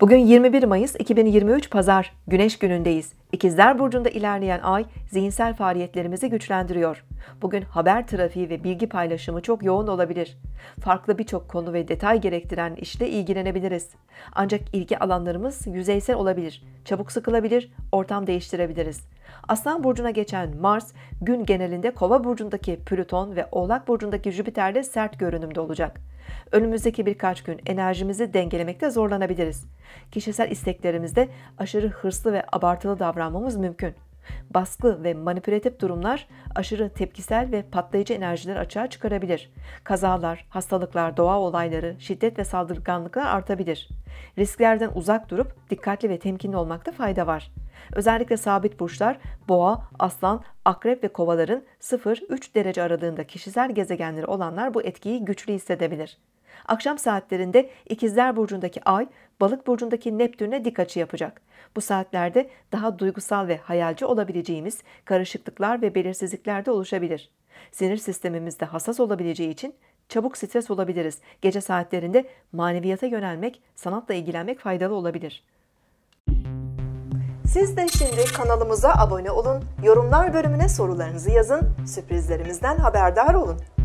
Bugün 21 Mayıs 2023 Pazar, Güneş günündeyiz. İkizler Burcu'nda ilerleyen ay zihinsel faaliyetlerimizi güçlendiriyor. Bugün haber trafiği ve bilgi paylaşımı çok yoğun olabilir. Farklı birçok konu ve detay gerektiren işle ilgilenebiliriz. Ancak ilgi alanlarımız yüzeysel olabilir, çabuk sıkılabilir, ortam değiştirebiliriz. Aslan burcuna geçen Mars gün genelinde Kova burcundaki Plüton ve Oğlak burcundaki Jüpiter'le sert görünümde olacak. Önümüzdeki birkaç gün enerjimizi dengelemekte zorlanabiliriz. Kişisel isteklerimizde aşırı hırslı ve abartılı davranmamız mümkün. Baskı ve manipülatif durumlar aşırı tepkisel ve patlayıcı enerjiler açığa çıkarabilir. Kazalar, hastalıklar, doğa olayları, şiddet ve saldırganlıklar artabilir. Risklerden uzak durup dikkatli ve temkinli olmakta fayda var. Özellikle sabit burçlar boğa, aslan, akrep ve kovaların 0-3 derece aralığında kişisel gezegenleri olanlar bu etkiyi güçlü hissedebilir. Akşam saatlerinde İkizler Burcu'ndaki Ay, Balık Burcu'ndaki Neptün'e dik açı yapacak. Bu saatlerde daha duygusal ve hayalci olabileceğimiz karışıklıklar ve belirsizlikler de oluşabilir. Sinir sistemimizde hassas olabileceği için çabuk stres olabiliriz. Gece saatlerinde maneviyata yönelmek, sanatla ilgilenmek faydalı olabilir. Siz de şimdi kanalımıza abone olun, yorumlar bölümüne sorularınızı yazın, sürprizlerimizden haberdar olun.